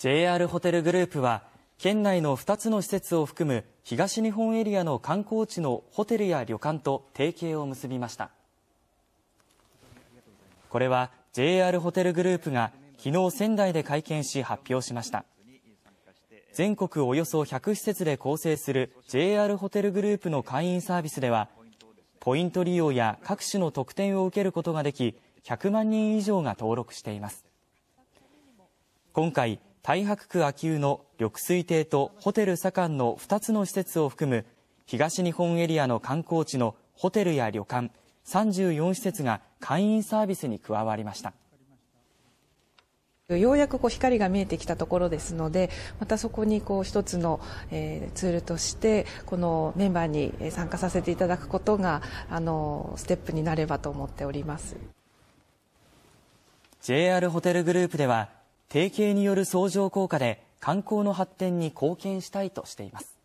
JR ホテルグループは、県内の2つの施設を含む東日本エリアの観光地のホテルや旅館と提携を結びました。これは JR ホテルグループが昨日仙台で会見し発表しました。全国およそ100施設で構成する JR ホテルグループの会員サービスでは、ポイント利用や各種の特典を受けることができ、100万人以上が登録しています。今回、太白区秋保の緑水亭とホテル左官の2つの施設を含む東日本エリアの観光地のホテルや旅館34施設が会員サービスに加わりました。ようやくこう光が見えてきたところですので、またそこにこう一つの、えー、ツールとして、このメンバーに参加させていただくことが、あの、ステップになればと思っております。JR ホテルグループでは、提携による相乗効果で観光の発展に貢献したいとしています。